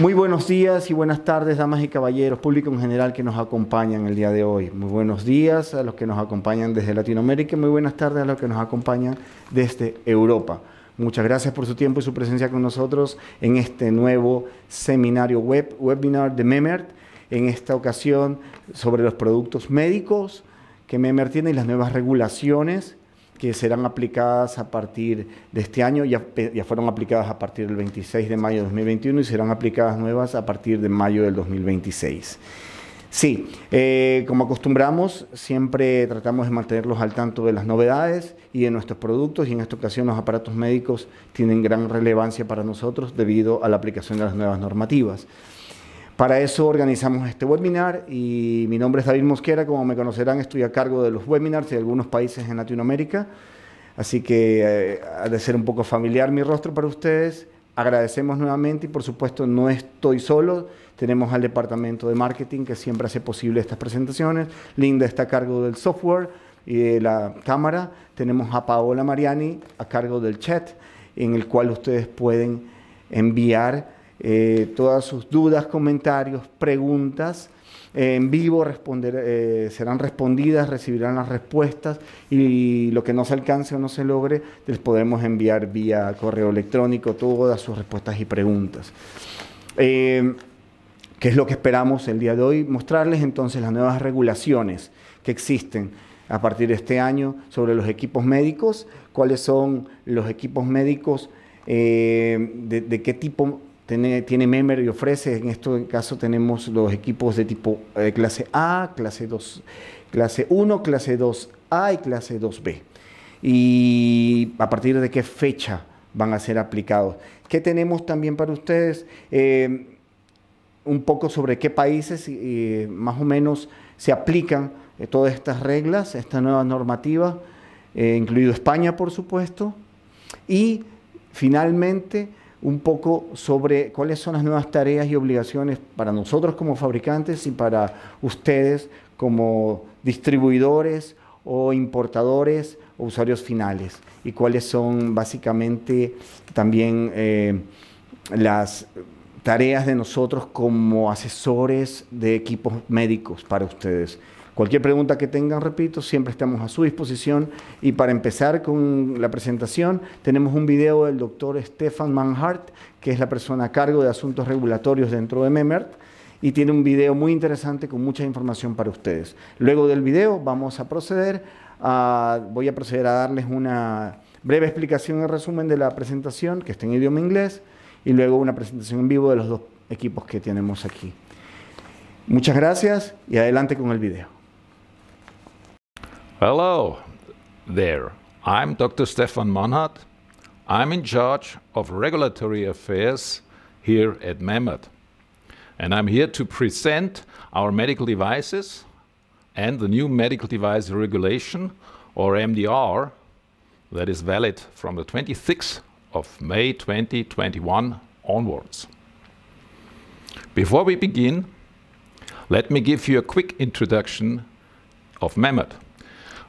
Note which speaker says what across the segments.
Speaker 1: Muy buenos días y buenas tardes, damas y caballeros, público en general que nos acompañan el día de hoy. Muy buenos días a los que nos acompañan desde Latinoamérica y muy buenas tardes a los que nos acompañan desde Europa. Muchas gracias por su tiempo y su presencia con nosotros en este nuevo seminario web, webinar de MEMERT, en esta ocasión sobre los productos médicos que MEMERT tiene y las nuevas regulaciones que serán aplicadas a partir de este año, ya, ya, fueron aplicadas a partir del 26 de mayo de 2021 y serán aplicadas nuevas a partir de mayo del 2026. Sí, eh, como acostumbramos, siempre tratamos de mantenerlos al tanto de las novedades y de nuestros productos y en esta ocasión los aparatos médicos tienen gran relevancia para nosotros debido a la aplicación de las nuevas normativas. Para eso organizamos este webinar y mi nombre es David Mosquera, como me conocerán estoy a cargo de los webinars de algunos países en Latinoamérica, así que eh, ha de ser un poco familiar mi rostro para ustedes. Agradecemos nuevamente y por supuesto no estoy solo, tenemos al departamento de marketing que siempre hace posible estas presentaciones, Linda está a cargo del software y de la cámara, tenemos a Paola Mariani a cargo del chat en el cual ustedes pueden enviar eh, todas sus dudas, comentarios, preguntas. Eh, en vivo eh, serán respondidas, recibirán las respuestas y lo que no se alcance o no se logre, les podemos enviar vía correo electrónico todas sus respuestas y preguntas. ¿Qué es lo que esperamos el día de hoy? Mostrarles entonces las nuevas regulaciones que existen a partir de este año sobre los equipos médicos, cuáles son los equipos médicos, de, qué tipo tiene, tiene member y ofrece. En este caso tenemos los equipos de tipo eh, clase A, clase 2, clase 1, clase 2A y clase 2B. Y a partir de qué fecha van a ser aplicados. ¿Qué tenemos también para ustedes? Eh, un poco sobre qué países más o menos se aplican eh, todas estas reglas, esta nueva normativa, incluido España, por supuesto. Y finalmente, un poco sobre cuáles son las nuevas tareas y obligaciones para nosotros como fabricantes y para ustedes como distribuidores o importadores o usuarios finales y cuáles son básicamente también eh, las tareas de nosotros como asesores de equipos médicos para ustedes. Cualquier pregunta que tengan, repito, siempre estamos a su disposición. Y para empezar con la presentación, tenemos un video del doctor Stefan Manhart, que es la persona a cargo de asuntos regulatorios dentro de MEMERT, y tiene un video muy interesante con mucha información para ustedes. Luego del video vamos a proceder, a, voy a proceder a darles una breve explicación y resumen de la presentación, que está en idioma inglés y luego una presentación en vivo de los dos equipos que tenemos aquí. Muchas gracias y adelante con el video.
Speaker 2: Hello there. I'm Dr. Stefan Monhat. I'm in charge of regulatory affairs here at Mammoth. And I'm here to present our medical devices and the new medical device regulation or MDR that is valid from the 26th of May 2021 onwards. Before we begin, let me give you a quick introduction of Mammoth.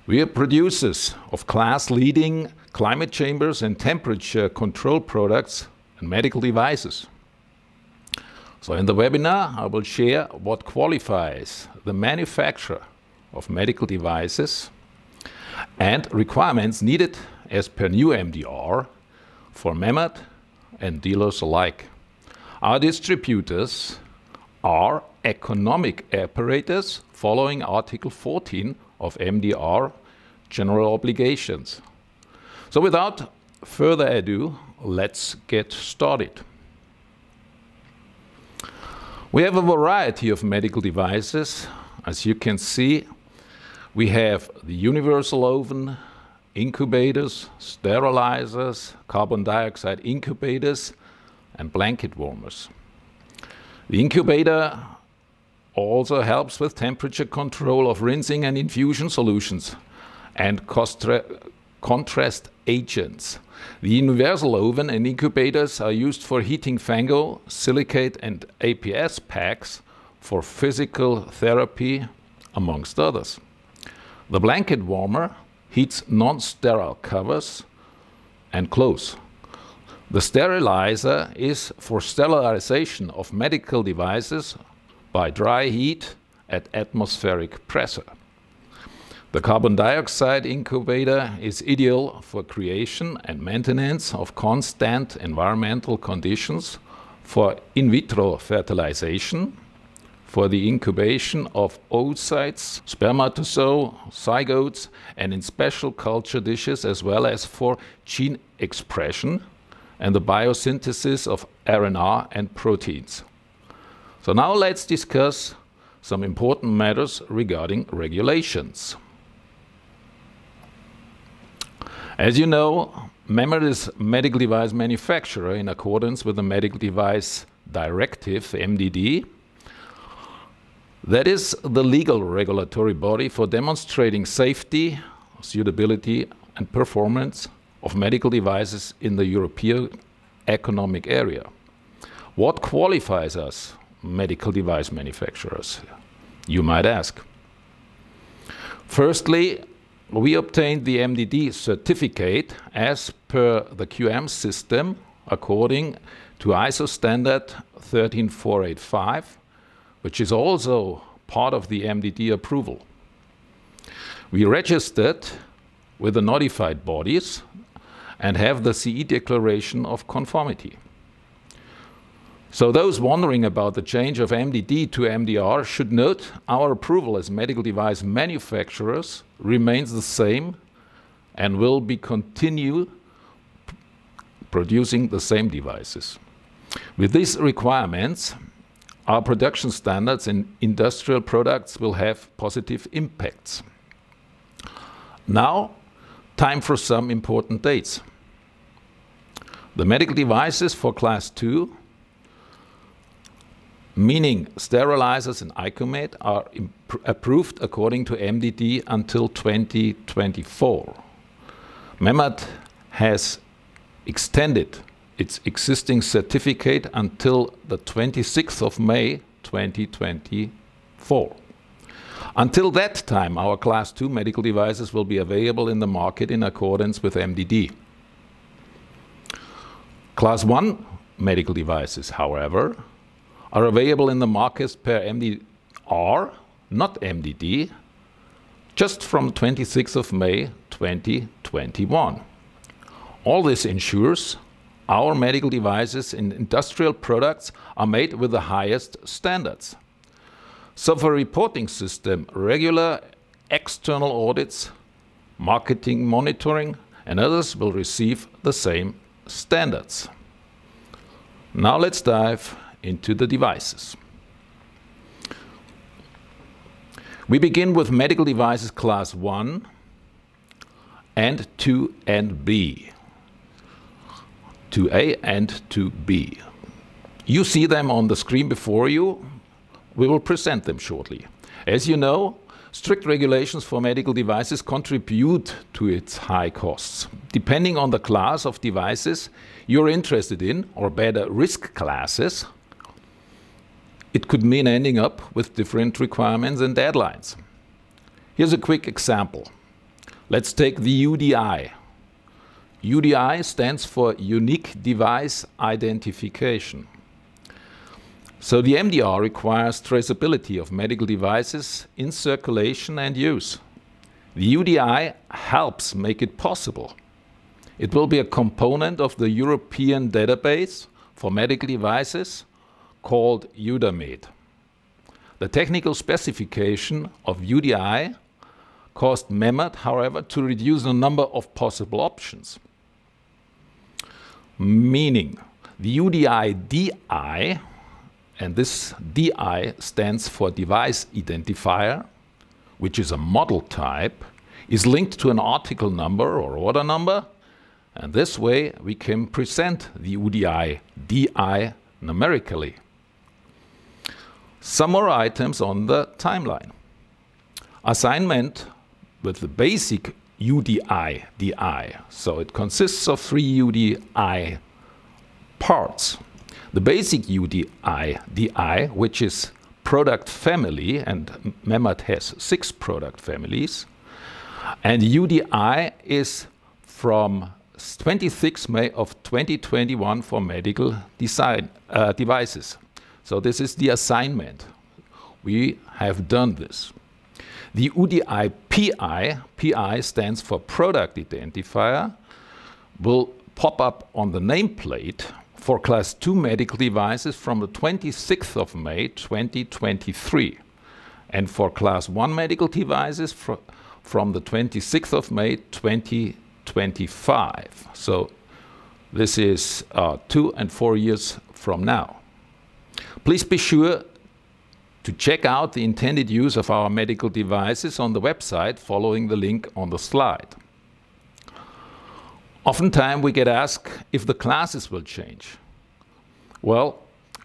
Speaker 2: We are producers of class-leading climate chambers and temperature control products and medical devices. So in the webinar, I will share what qualifies the manufacturer of medical devices and requirements needed as per new MDR for Mehmet and dealers alike. Our distributors are economic operators following Article 14 of MDR General Obligations. So without further ado, let's get started. We have a variety of medical devices. As you can see, we have the universal oven, incubators, sterilizers, carbon dioxide incubators, and blanket warmers. The incubator also helps with temperature control of rinsing and infusion solutions and contrast agents. The universal oven and incubators are used for heating fango, silicate and APS packs for physical therapy, amongst others. The blanket warmer heats non-sterile covers and clothes. The sterilizer is for sterilization of medical devices by dry heat at atmospheric pressure. The carbon dioxide incubator is ideal for creation and maintenance of constant environmental conditions for in vitro fertilization for the incubation of oocytes, spermatozoa, zygotes, and in special culture dishes, as well as for gene expression and the biosynthesis of RNA and proteins. So now let's discuss some important matters regarding regulations. As you know, MEMER is medical device manufacturer in accordance with the Medical Device Directive, MDD, that is the legal regulatory body for demonstrating safety, suitability, and performance of medical devices in the European economic area. What qualifies us, medical device manufacturers, you might ask? Firstly, we obtained the MDD certificate as per the QM system according to ISO standard 13485 which is also part of the MDD approval. We registered with the notified bodies and have the CE declaration of conformity. So those wondering about the change of MDD to MDR should note our approval as medical device manufacturers remains the same and will be continue producing the same devices. With these requirements, our production standards in industrial products will have positive impacts. Now, time for some important dates. The medical devices for class 2, meaning sterilizers and icomate, are approved according to MDD until 2024. MEMAT has extended its existing certificate until the 26th of May 2024. Until that time, our Class 2 medical devices will be available in the market in accordance with MDD. Class 1 medical devices, however, are available in the market per MDR, not MDD, just from 26th of May 2021. All this ensures our medical devices and industrial products are made with the highest standards. So for reporting system, regular external audits, marketing monitoring, and others will receive the same standards. Now let's dive into the devices. We begin with medical devices class 1 and 2 and B. To a and to b You see them on the screen before you. We will present them shortly. As you know, strict regulations for medical devices contribute to its high costs. Depending on the class of devices you're interested in, or better, risk classes, it could mean ending up with different requirements and deadlines. Here's a quick example. Let's take the UDI, UDI stands for Unique Device Identification. So the MDR requires traceability of medical devices in circulation and use. The UDI helps make it possible. It will be a component of the European database for medical devices called UDAMED. The technical specification of UDI caused MEMAT, however, to reduce the number of possible options meaning the UDI DI, and this DI stands for device identifier, which is a model type, is linked to an article number or order number, and this way we can present the UDI DI numerically. Some more items on the timeline. Assignment with the basic UDI, DI. So it consists of three UDI parts. The basic UDI, DI, which is product family, and MEMAT has six product families. And UDI is from 26 May of 2021 for medical design, uh, devices. So this is the assignment. We have done this. The UDI PI, PI stands for product identifier, will pop up on the nameplate for class 2 medical devices from the 26th of May 2023 and for class 1 medical devices fr from the 26th of May 2025. So this is uh, two and four years from now. Please be sure to check out the intended use of our medical devices on the website following the link on the slide. Oftentimes we get asked if the classes will change. Well,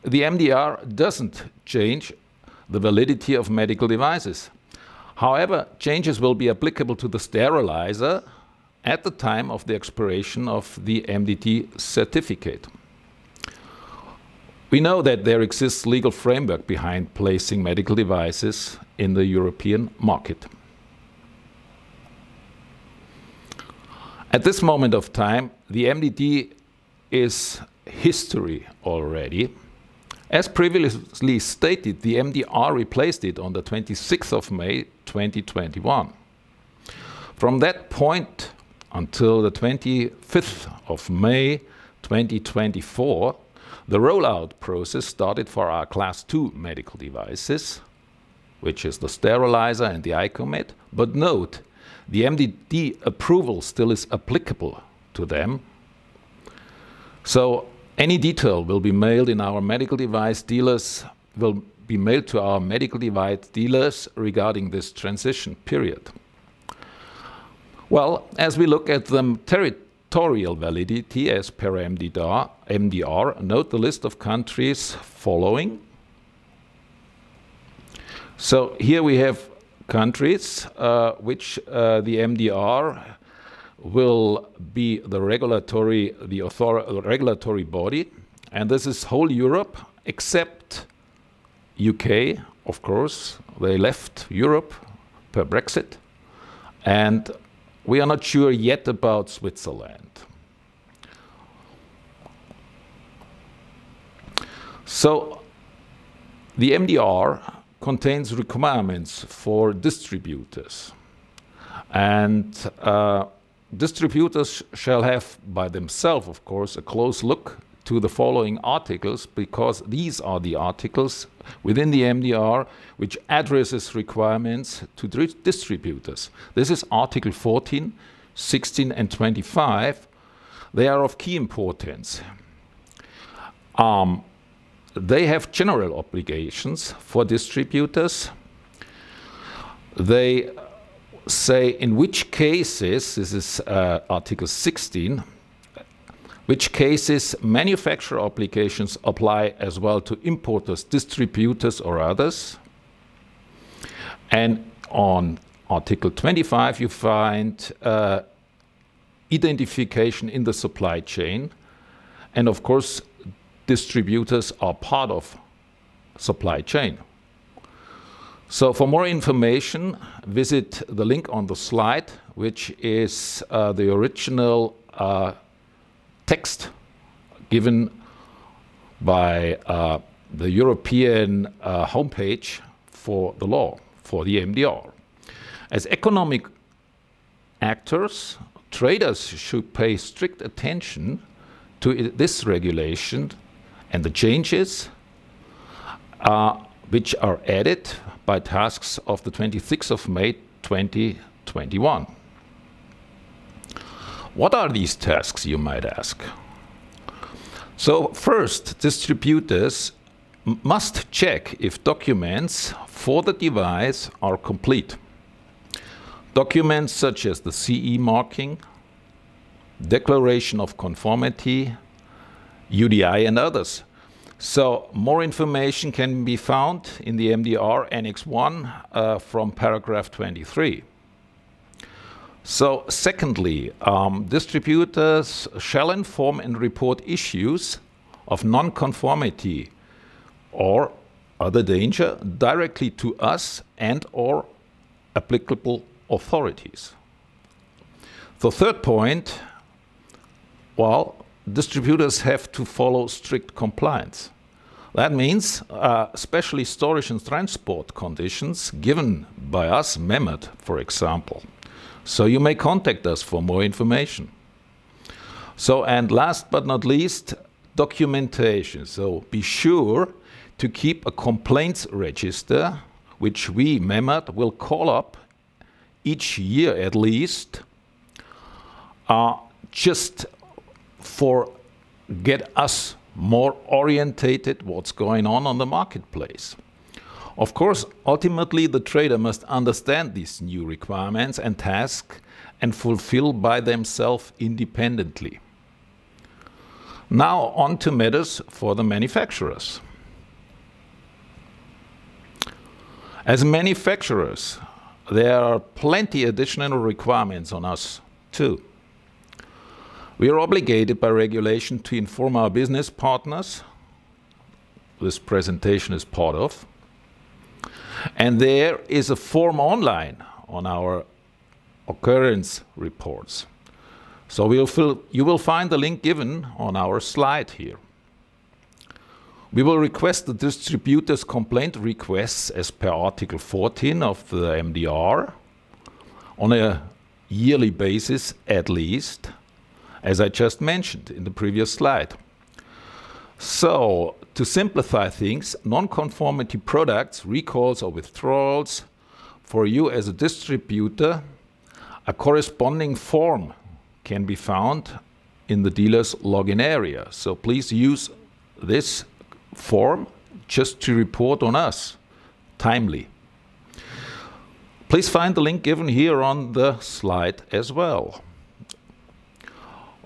Speaker 2: the MDR doesn't change the validity of medical devices. However, changes will be applicable to the sterilizer at the time of the expiration of the MDT certificate. We know that there exists legal framework behind placing medical devices in the European market. At this moment of time, the MDD is history already. As previously stated, the MDR replaced it on the 26th of May 2021. From that point until the 25th of May 2024, the rollout process started for our Class II medical devices, which is the sterilizer and the iComet. But note, the MDD approval still is applicable to them. So any detail will be mailed in our medical device dealers will be mailed to our medical device dealers regarding this transition period. Well, as we look at the territory territorial validity as per MDR, MDR, note the list of countries following. So here we have countries uh, which uh, the MDR will be the regulatory, the author regulatory body. And this is whole Europe except UK, of course. They left Europe per Brexit. And we are not sure yet about Switzerland. So the MDR contains requirements for distributors. And uh, distributors shall have by themselves, of course, a close look to the following articles because these are the articles within the MDR which addresses requirements to distributors. This is Article 14, 16 and 25. They are of key importance. Um, they have general obligations for distributors. They say in which cases, this is uh, Article 16, which cases manufacturer obligations apply as well to importers, distributors or others. And on Article 25 you find uh, identification in the supply chain. And of course, distributors are part of supply chain. So for more information, visit the link on the slide, which is uh, the original uh, text given by uh, the European uh, homepage for the law, for the MDR. As economic actors, traders should pay strict attention to this regulation and the changes uh, which are added by tasks of the 26th of May 2021. What are these tasks, you might ask? So first, distributors must check if documents for the device are complete. Documents such as the CE marking, declaration of conformity, UDI and others. So more information can be found in the MDR Annex 1 uh, from paragraph 23. So, secondly, um, distributors shall inform and report issues of nonconformity or other danger directly to us and or applicable authorities. The third point, well, distributors have to follow strict compliance. That means, uh, especially storage and transport conditions given by us, MEMET, for example. So you may contact us for more information. So, and last but not least, documentation. So be sure to keep a complaints register, which we, MEMAT, will call up each year at least, uh, just for get us more orientated what's going on on the marketplace. Of course, ultimately, the trader must understand these new requirements and tasks and fulfill by themselves independently. Now, on to matters for the manufacturers. As manufacturers, there are plenty additional requirements on us too. We are obligated by regulation to inform our business partners, this presentation is part of, and there is a form online on our occurrence reports. So we'll fill, you will find the link given on our slide here. We will request the distributor's complaint requests as per Article 14 of the MDR on a yearly basis at least, as I just mentioned in the previous slide. So to simplify things, non-conformity products, recalls, or withdrawals for you as a distributor, a corresponding form can be found in the dealer's login area. So please use this form just to report on us timely. Please find the link given here on the slide as well.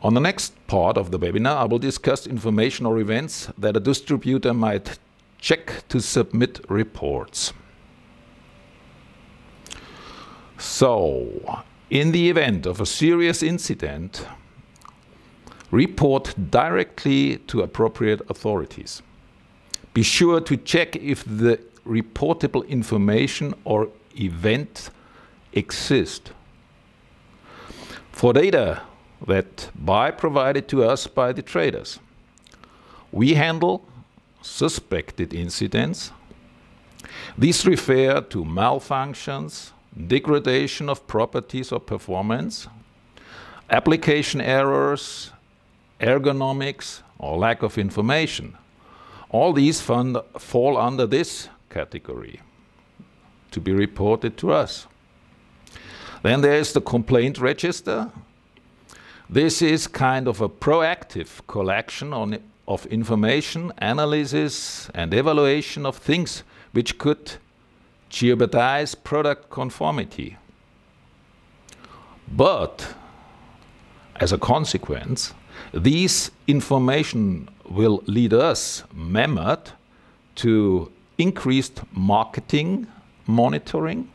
Speaker 2: On the next part of the webinar, I will discuss information or events that a distributor might check to submit reports. So, in the event of a serious incident, report directly to appropriate authorities. Be sure to check if the reportable information or event exist. For data that buy provided to us by the traders. We handle suspected incidents. These refer to malfunctions, degradation of properties or performance, application errors, ergonomics, or lack of information. All these fund, fall under this category to be reported to us. Then there is the complaint register, this is kind of a proactive collection on, of information, analysis, and evaluation of things which could jeopardize product conformity. But as a consequence, these information will lead us, mammoth, to increased marketing monitoring,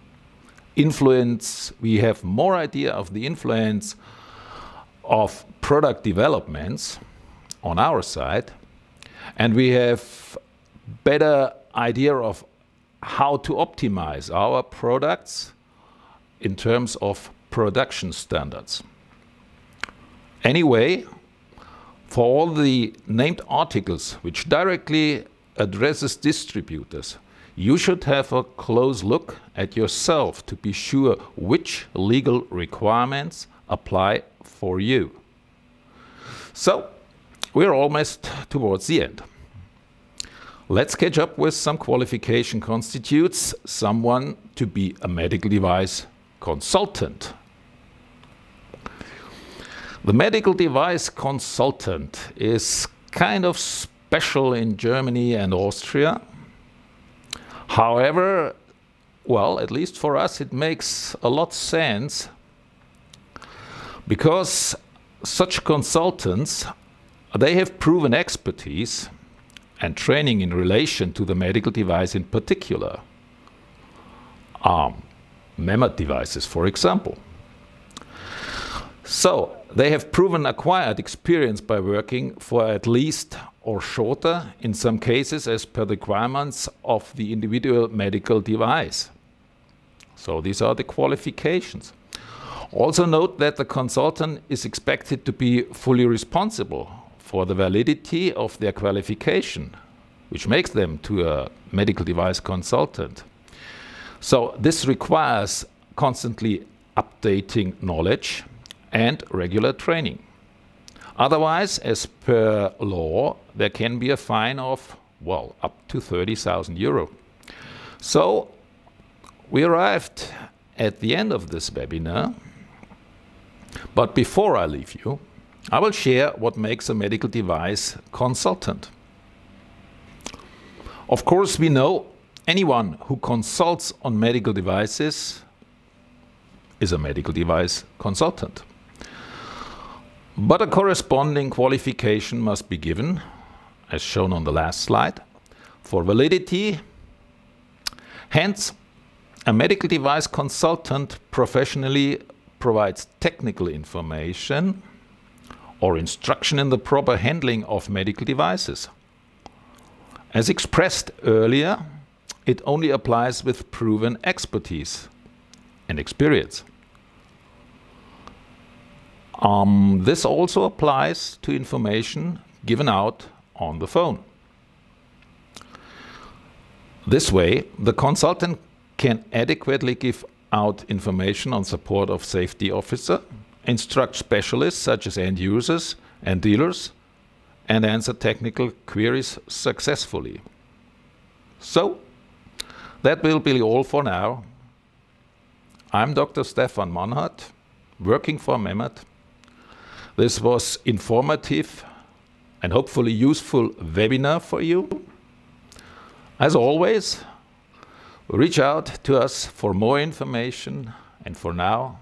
Speaker 2: influence, we have more idea of the influence of product developments on our side, and we have better idea of how to optimize our products in terms of production standards. Anyway, for all the named articles which directly addresses distributors, you should have a close look at yourself to be sure which legal requirements apply for you. So we're almost towards the end. Let's catch up with some qualification constitutes someone to be a medical device consultant. The medical device consultant is kind of special in Germany and Austria. However, well, at least for us, it makes a lot sense because such consultants, they have proven expertise and training in relation to the medical device in particular. Um, MEMA devices, for example. So they have proven acquired experience by working for at least or shorter, in some cases, as per the requirements of the individual medical device. So these are the qualifications. Also note that the consultant is expected to be fully responsible for the validity of their qualification, which makes them to a medical device consultant. So this requires constantly updating knowledge and regular training. Otherwise, as per law, there can be a fine of, well, up to 30,000 euro. So we arrived at the end of this webinar. But before I leave you, I will share what makes a medical device consultant. Of course, we know anyone who consults on medical devices is a medical device consultant. But a corresponding qualification must be given, as shown on the last slide, for validity. Hence, a medical device consultant professionally provides technical information or instruction in the proper handling of medical devices. As expressed earlier, it only applies with proven expertise and experience. Um, this also applies to information given out on the phone. This way, the consultant can adequately give out information on support of safety officer, instruct specialists such as end users and dealers, and answer technical queries successfully. So, that will be all for now. I'm Dr. Stefan Mannhardt, working for MEMAT. This was informative and hopefully useful webinar for you. As always, Reach out to us for more information and for now,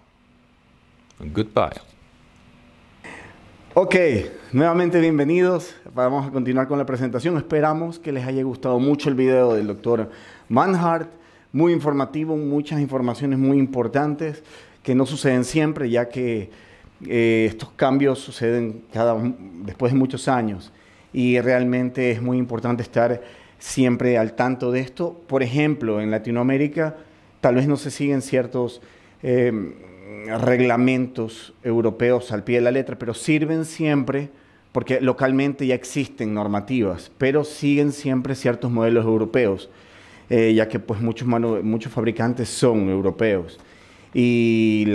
Speaker 2: goodbye.
Speaker 1: Ok, nuevamente bienvenidos. Vamos a continuar con la presentación. Esperamos que les haya gustado mucho el video del doctor Manhart. Muy informativo, muchas informaciones muy importantes que no suceden siempre, ya que eh, estos cambios suceden cada, después de muchos años. Y realmente es muy importante estar siempre al tanto de esto. Por ejemplo, en Latinoamérica tal vez no se siguen ciertos em, reglamentos europeos al pie de la letra, pero sirven siempre porque localmente ya existen normativas, pero siguen siempre ciertos modelos europeos, eh, ya que pues muchos, muchos fabricantes son europeos y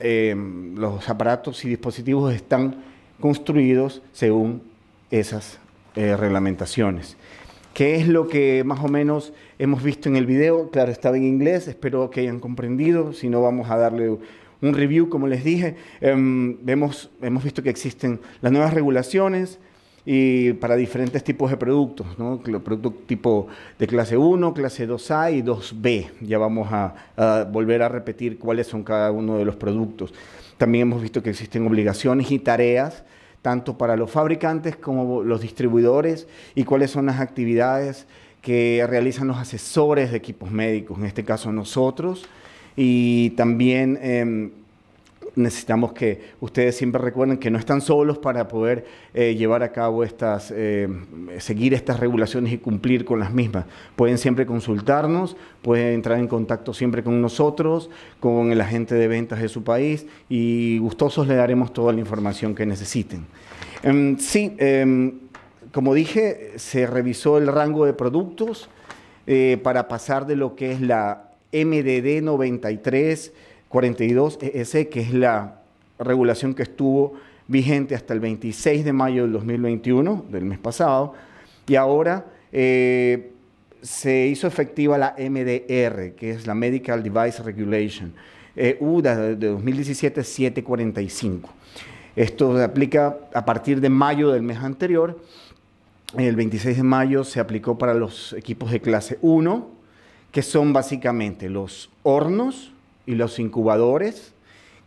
Speaker 1: em, los aparatos y dispositivos están construidos según esas eh, reglamentaciones. Qué es lo que más o menos hemos visto en el video. Claro, estaba en inglés, espero que hayan comprendido, si no vamos a darle un review, como les dije. Eh, hemos, visto que existen las nuevas regulaciones, y para diferentes tipos de productos, ¿no? producto tipo de clase 1, clase 2A y 2B. Ya vamos a, volver a repetir cuáles son cada uno de los productos. También hemos visto que existen obligaciones y tareas tanto para los fabricantes como los distribuidores y cuáles son las actividades que realizan los asesores de equipos médicos, en este caso nosotros, y también... Em, necesitamos que ustedes siempre recuerden que no están solos para poder eh, llevar a cabo estas, eh, seguir estas regulaciones y cumplir con las mismas. Pueden siempre consultarnos, pueden entrar en contacto siempre con nosotros, con el agente de ventas de su país y gustosos le daremos toda la información que necesiten. Em, sí, em, como dije, se revisó el rango de productos eh, para pasar de lo que es la MDD 93, 42 ese que es la regulación que estuvo vigente hasta el 26 de mayo del 2021, del mes pasado, y ahora eh, se hizo efectiva la MDR, que es la Medical Device Regulation, eh, UDA de 2017-745. Esto se aplica a partir de mayo del mes anterior. El 26 de mayo se aplicó para los equipos de clase 1, que son básicamente los hornos, y los incubadores,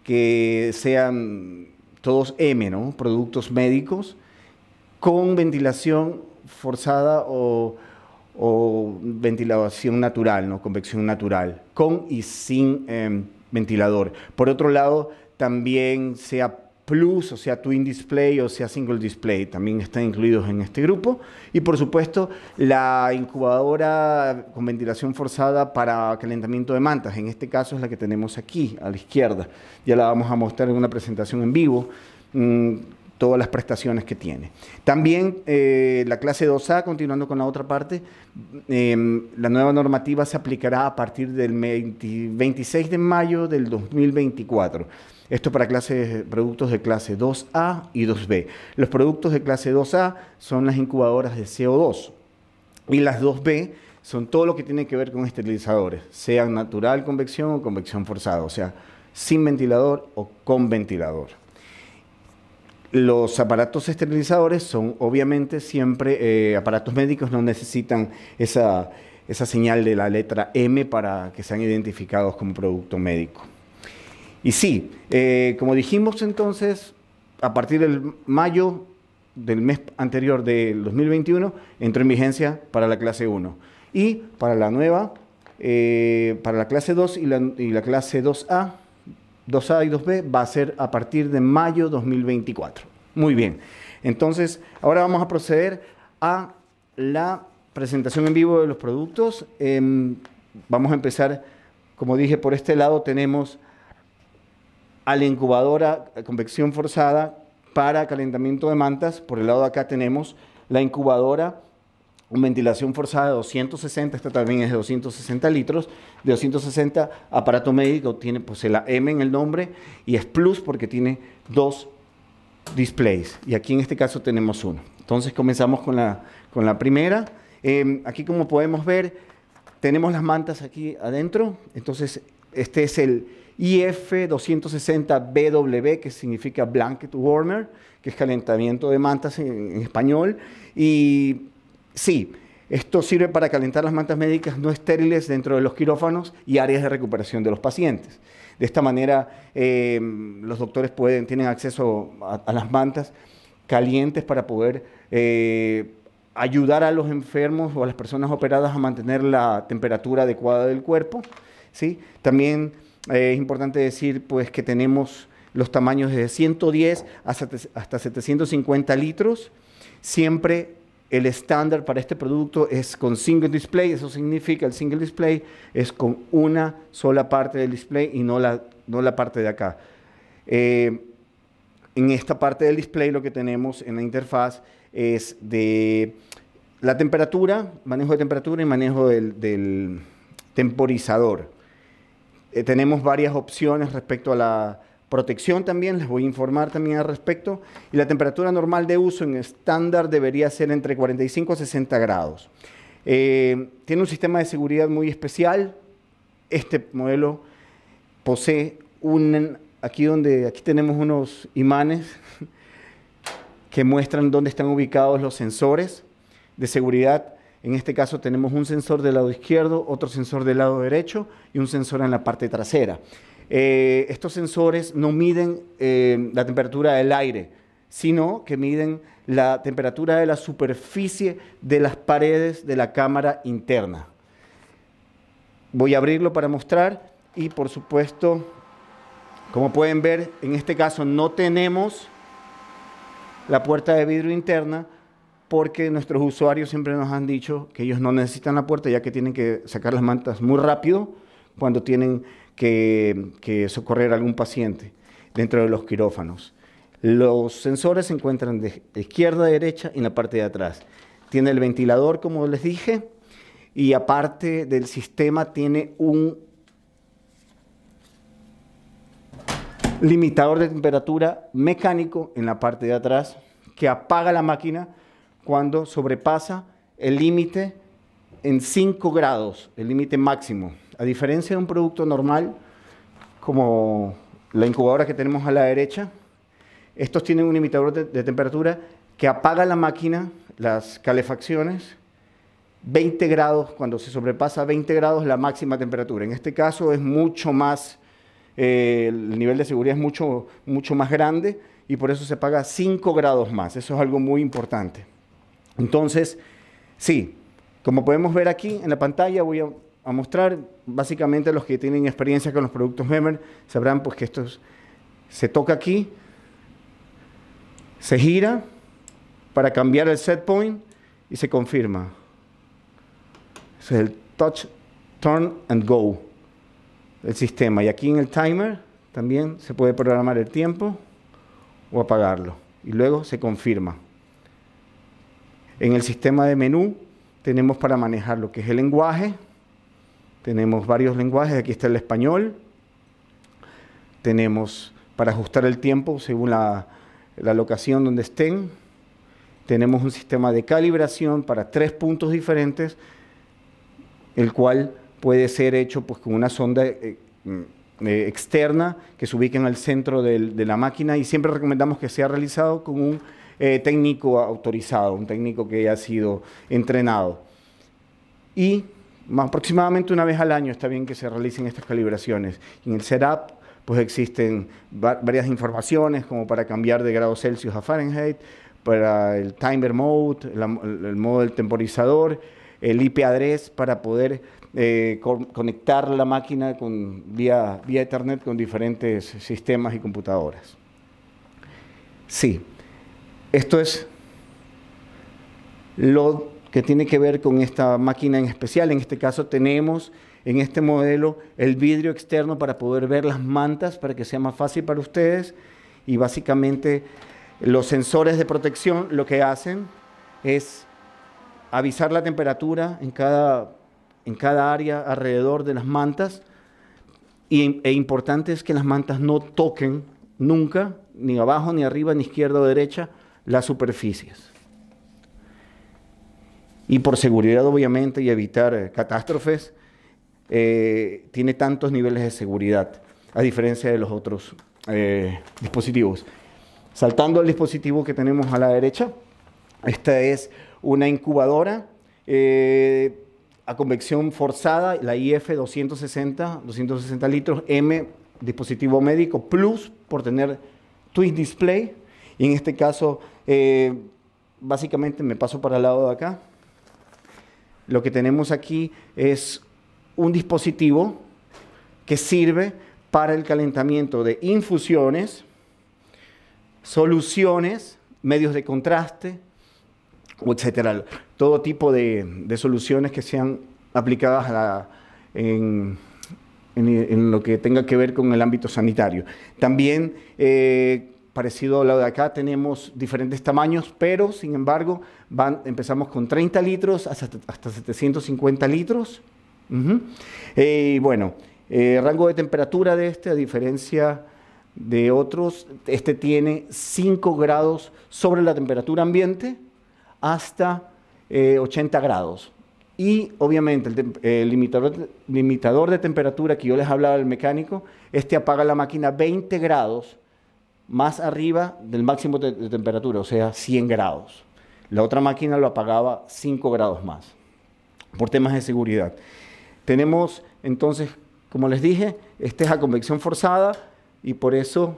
Speaker 1: que sean todos M, Productos médicos, con ventilación forzada o, ventilación natural, ¿no? Convección natural, con y sin em, ventilador. Por otro lado, también sea Plus, o sea, Twin Display, o sea, Single Display, también están incluidos en este grupo. Y por supuesto, la incubadora con ventilación forzada para calentamiento de mantas. En este caso es la que tenemos aquí, a la izquierda. Ya la vamos a mostrar en una presentación en vivo. Mm, todas las prestaciones que tiene. También eh, la clase 2A, continuando con la otra parte, em, la nueva normativa se aplicará a partir del 26 de mayo del 2024. Esto para productos de clase 2A y 2B. Los productos de clase 2A son las incubadoras de CO2 y las 2B son todo lo que tiene que ver con esterilizadores, sean natural convección o convección forzada, o sea, sin ventilador o con ventilador. Los aparatos esterilizadores son obviamente siempre eh, aparatos médicos, no necesitan esa señal de la letra M para que sean identificados como producto médico. Y sí, eh, como dijimos entonces, a partir del mayo del mes anterior del 2021, entró en vigencia para la clase 1. Y para la nueva, eh, para la clase 2 y la, clase 2A, 2A y 2B va a ser a partir de mayo 2024. Muy bien. Entonces, ahora vamos a proceder a la presentación en vivo de los productos. Em, vamos a empezar, como dije, por este lado tenemos a la incubadora eh, convección forzada para calentamiento de mantas. Por el lado de acá tenemos la incubadora con ventilación forzada de 260, esta también es de 260 litros, de 260 aparato médico, tiene pues la M en el nombre y es Plus porque tiene dos displays y aquí en este caso tenemos uno. Entonces comenzamos con la, con la primera. Em, aquí como podemos ver tenemos las mantas aquí adentro, entonces este es el, IF260BW, que significa Blanket Warmer, que es calentamiento de mantas en, español. Y sí, esto sirve para calentar las mantas médicas no estériles dentro de los quirófanos y áreas de recuperación de los pacientes. De esta manera, eh, los doctores pueden, tienen acceso a, las mantas calientes para poder eh, ayudar a los enfermos o a las personas operadas a mantener la temperatura adecuada del cuerpo. ¿sí? También eh, es importante decir pues que tenemos los tamaños de 110 hasta, 750 litros. Siempre el estándar para este producto es con single display, eso significa el single display es con una sola parte del display y no la, no la parte de acá. Eh, en esta parte del display lo que tenemos en la interfaz es de la temperatura, manejo de temperatura y manejo del temporizador. Eh, tenemos varias opciones respecto a la protección también, les voy a informar también al respecto. Y la temperatura normal de uso en estándar debería ser entre 45 a 60 grados. Eh, tiene un sistema de seguridad muy especial. Este modelo posee un, aquí donde, aquí tenemos unos imanes que muestran dónde están ubicados los sensores de seguridad en este caso tenemos un sensor del lado izquierdo, otro sensor del lado derecho y un sensor en la parte trasera. Eh, estos sensores no miden eh, la temperatura del aire, sino que miden la temperatura de la superficie de las paredes de la cámara interna. Voy a abrirlo para mostrar y por supuesto, como pueden ver, en este caso no tenemos la puerta de vidrio interna, porque nuestros usuarios siempre nos han dicho que ellos no necesitan la puerta ya que tienen que sacar las mantas muy rápido cuando tienen que, socorrer algún paciente dentro de los quirófanos. Los sensores se encuentran de izquierda a derecha y en la parte de atrás. Tiene el ventilador, como les dije, y aparte del sistema tiene un limitador de temperatura mecánico en la parte de atrás que apaga la máquina cuando sobrepasa el límite en 5 grados, el límite máximo. A diferencia de un producto normal, como la incubadora que tenemos a la derecha, estos tienen un limitador de, temperatura que apaga la máquina, las calefacciones, 20 grados, cuando se sobrepasa 20 grados la máxima temperatura. En este caso es mucho más, eh, el nivel de seguridad es mucho, mucho más grande y por eso se paga 5 grados más. Eso es algo muy importante. Entonces, sí, como podemos ver aquí en la pantalla, voy a, mostrar, básicamente los que tienen experiencia con los productos Memer sabrán pues que esto se toca aquí, se gira para cambiar el set point y se confirma. es el touch, turn and go del sistema. Y aquí en el timer también se puede programar el tiempo o apagarlo. Y luego se confirma. En el sistema de menú tenemos para manejar lo que es el lenguaje, tenemos varios lenguajes, aquí está el español, tenemos para ajustar el tiempo según la, la locación donde estén, tenemos un sistema de calibración para tres puntos diferentes, el cual puede ser hecho pues, con una sonda eh, mm, eh, externa que se ubique en el centro de la máquina y siempre recomendamos que sea realizado con un eh, técnico autorizado, un técnico que haya sido entrenado. Y más aproximadamente una vez al año está bien que se realicen estas calibraciones. En el setup pues existen varias informaciones como para cambiar de grados Celsius a Fahrenheit, para el timer mode, el modo del temporizador, el IP address para poder eh, conectar la máquina con, vía, vía Ethernet con diferentes sistemas y computadoras. Sí, esto es lo que tiene que ver con esta máquina en especial. En este caso tenemos en este modelo el vidrio externo para poder ver las mantas, para que sea más fácil para ustedes. Y básicamente los sensores de protección lo que hacen es avisar la temperatura en cada, área alrededor de las mantas. e importante es que las mantas no toquen nunca, ni abajo, ni arriba, ni izquierda o derecha, las superficies. Y por seguridad, obviamente, y evitar eh, catástrofes, eh, tiene tantos niveles de seguridad, a diferencia de los otros eh, dispositivos. Saltando al dispositivo que tenemos a la derecha, esta es una incubadora a convección forzada, la IF 260, 260 litros, M dispositivo médico, plus por tener Twist Display, y en este caso eh, básicamente me paso para el lado de acá. Lo que tenemos aquí es un dispositivo que sirve para el calentamiento de infusiones, soluciones, medios de contraste, etcétera. Todo tipo de, soluciones que sean aplicadas en, lo que tenga que ver con el ámbito sanitario. También eh, parecido al lado de acá, tenemos diferentes tamaños, pero sin embargo van, empezamos con 30 litros hasta, 750 litros. y eh, bueno, eh, rango de temperatura de este, a diferencia de otros, este tiene 5 grados sobre la temperatura ambiente hasta 80 eh, grados. Y obviamente el, limitador, limitador de temperatura que yo les hablaba al mecánico, este apaga la máquina 20 grados más arriba del máximo de, temperatura, o sea, 100 grados. La otra máquina lo apagaba 5 grados más, por temas de seguridad. Tenemos entonces, como les dije, esta es a convección forzada y por eso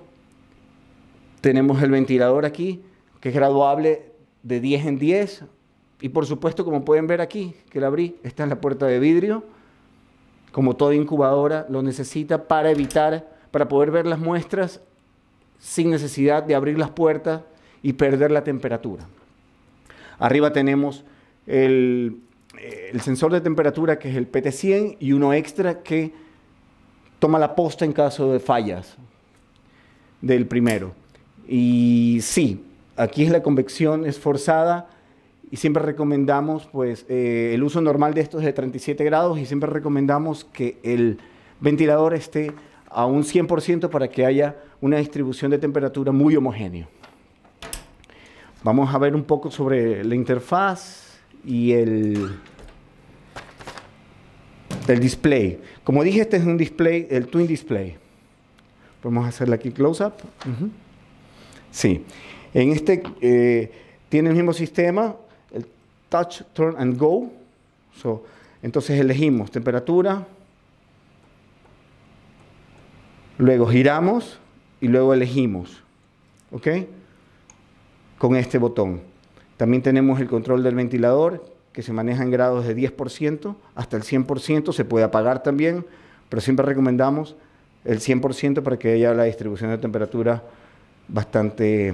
Speaker 1: tenemos el ventilador aquí, que es graduable de 10 en 10. Y por supuesto, como pueden ver aquí, que la abrí, esta es la puerta de vidrio. Como toda incubadora, lo necesita para evitar, para poder ver las muestras sin necesidad de abrir las puertas y perder la temperatura. Arriba tenemos el, eh, sensor de temperatura que es el PT100 y uno extra que toma la posta en caso de fallas del primero. Y sí, aquí es la convección esforzada y siempre recomendamos, pues eh, el uso normal de estos de 37 grados y siempre recomendamos que el ventilador esté a un 100% para que haya una distribución de temperatura muy homogénea. Vamos a ver un poco sobre la interfaz y el, del display. Como dije, este es un display, el Twin Display. Podemos hacerle aquí close-up. Sí. En este eh, tiene el mismo sistema, el Touch, Turn and Go. entonces elegimos temperatura, luego giramos y luego elegimos. ¿Ok? Con este botón. También tenemos el control del ventilador, que se maneja en grados de 10% hasta el 100%. Se puede apagar también, pero siempre recomendamos el 100% para que haya la distribución de temperatura bastante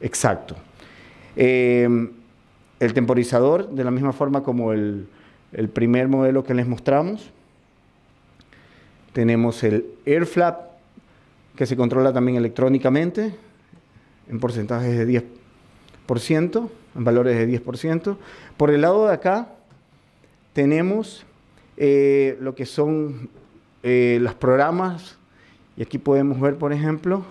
Speaker 1: exacto. Em, el temporizador, de la misma forma como el, el primer modelo que les mostramos. Tenemos el air flap, que se controla también electrónicamente en porcentajes de 10%, en valores de 10%. Por el lado de acá tenemos eh, lo que son eh, los programas, y aquí podemos ver, por ejemplo,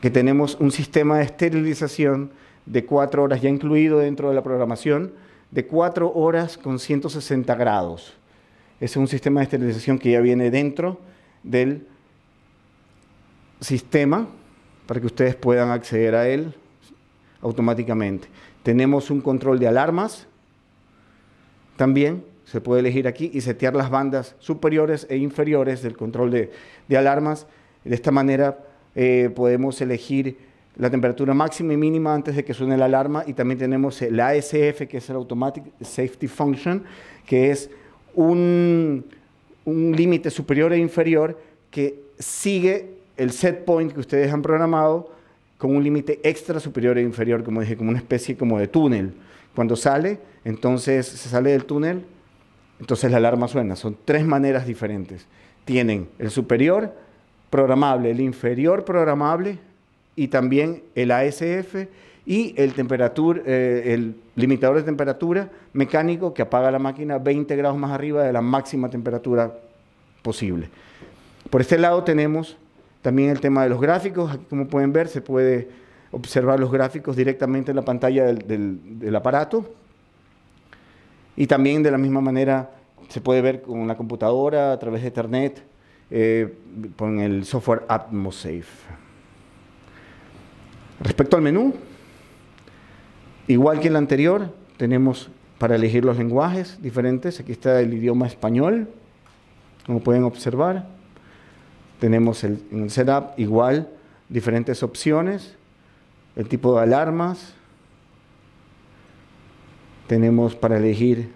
Speaker 1: que tenemos un sistema de esterilización de 4 horas ya incluido dentro de la programación, de 4 horas con 160 grados. Ese es un sistema de esterilización que ya viene dentro del sistema para que ustedes puedan acceder a él automáticamente. Tenemos un control de alarmas también. Se puede elegir aquí y setear las bandas superiores e inferiores del control de, alarmas. De esta manera eh, podemos elegir la temperatura máxima y mínima antes de que suene la alarma y también tenemos el ASF, que es el Automatic Safety Function, que es un un límite superior e inferior que sigue el set point que ustedes han programado con un límite extra superior e inferior, como dije, como una especie como de túnel. Cuando sale, entonces se sale del túnel, entonces la alarma suena. Son tres maneras diferentes. Tienen el superior programable, el inferior programable y también el ASF y el, eh, el limitador de temperatura mecánico que apaga la máquina 20 grados más arriba de la máxima temperatura posible. Por este lado tenemos también el tema de los gráficos. Aquí como pueden ver se puede observar los gráficos directamente en la pantalla del, aparato. Y también de la misma manera se puede ver con la computadora, a través de internet, eh, con el software Atmosafe. Respecto al menú, Igual que el anterior, tenemos para elegir los lenguajes diferentes. Aquí está el idioma español, como pueden observar. Tenemos el, en el setup igual diferentes opciones, el tipo de alarmas. Tenemos para elegir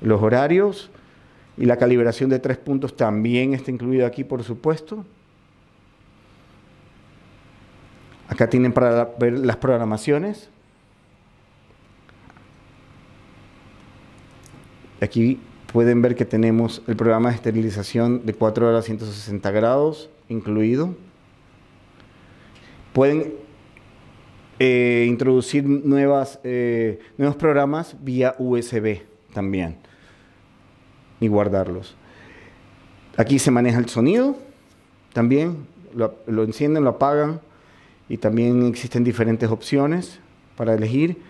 Speaker 1: los horarios y la calibración de tres puntos también está incluido aquí, por supuesto. Acá tienen para ver las programaciones, Aquí pueden ver que tenemos el programa de esterilización de 4 horas 160 grados incluido. Pueden eh, introducir nuevas, eh, nuevos programas vía USB también y guardarlos. Aquí se maneja el sonido también, lo, lo encienden, lo apagan y también existen diferentes opciones para elegir.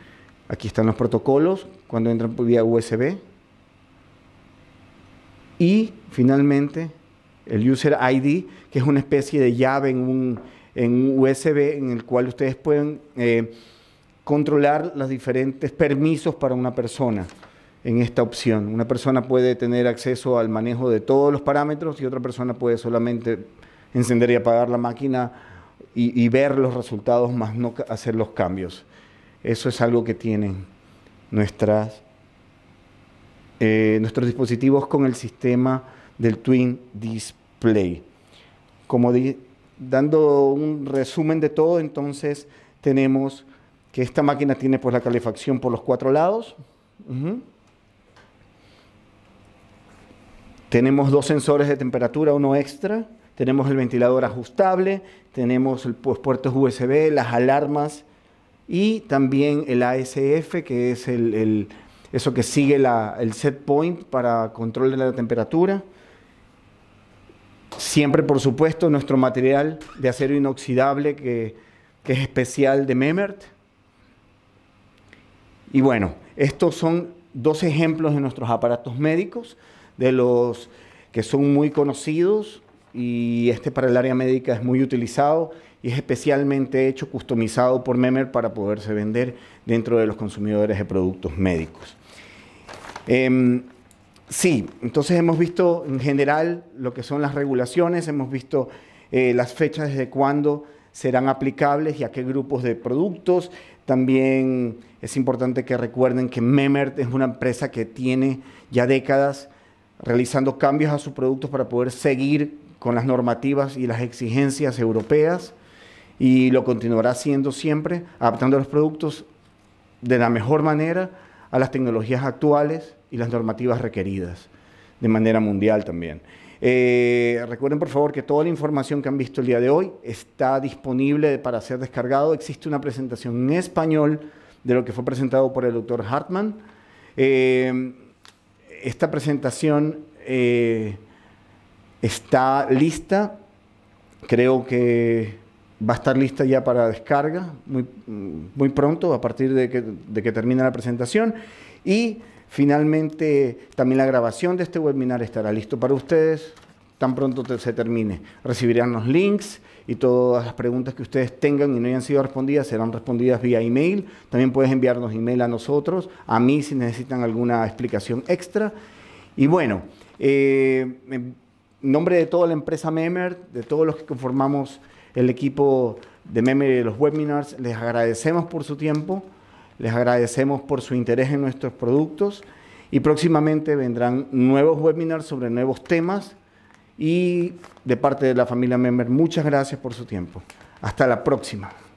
Speaker 1: Aquí están los protocolos cuando entran vía USB. Y finalmente, el User ID, que es una especie de llave en un, USB en el cual ustedes pueden eh, controlar los diferentes permisos para una persona en esta opción. Una persona puede tener acceso al manejo de todos los parámetros y otra persona puede solamente encender y apagar la máquina y, y ver los resultados, más no hacer los cambios. Eso es algo que tienen nuestras eh, nuestros dispositivos con el sistema del Twin Display. Como dando un resumen de todo, entonces tenemos que esta máquina tiene pues la calefacción por los cuatro lados. Tenemos dos sensores de temperatura, uno extra. Tenemos el ventilador ajustable, tenemos el pues, puertos USB, las alarmas y también el ASF, que es el eso que sigue el set point para control de la temperatura. Siempre, por supuesto, nuestro material de acero inoxidable que, es especial de Memert. Y bueno, estos son dos ejemplos de nuestros aparatos médicos, de los que son muy conocidos y este para el área médica es muy utilizado y es especialmente hecho, customizado por Memer para poderse vender dentro de los consumidores de productos médicos. Em, sí, entonces hemos visto en general lo que son las regulaciones, hemos visto eh, las fechas desde cuándo serán aplicables y a qué grupos de productos. También es importante que recuerden que Memert es una empresa que tiene ya décadas realizando cambios a sus productos para poder seguir con las normativas y las exigencias europeas y lo continuará haciendo siempre, adaptando los productos de la mejor manera a las tecnologías actuales y las normativas requeridas de manera mundial también. Eh, recuerden por favor que toda la información que han visto el día de hoy está disponible para ser descargado. Existe una presentación en español de lo que fue presentado por el doctor Hartman. Eh, esta presentación eh, está lista. Creo que va a estar lista ya para descarga muy, muy pronto, a partir de que, de termine la presentación. Y finalmente también la grabación de este webinar estará listo para ustedes tan pronto se termine. Recibirán los links y todas las preguntas que ustedes tengan y no hayan sido respondidas serán respondidas vía email. También puedes enviarnos email a nosotros, a mí si necesitan alguna explicación extra. Y bueno, eh, en nombre de toda la empresa MEMER, de todos los que conformamos el equipo de Memory de los webinars. Les agradecemos por su tiempo, les agradecemos por su interés en nuestros productos y próximamente vendrán nuevos webinars sobre nuevos temas y de parte de la familia Member, muchas gracias por su tiempo. Hasta la próxima.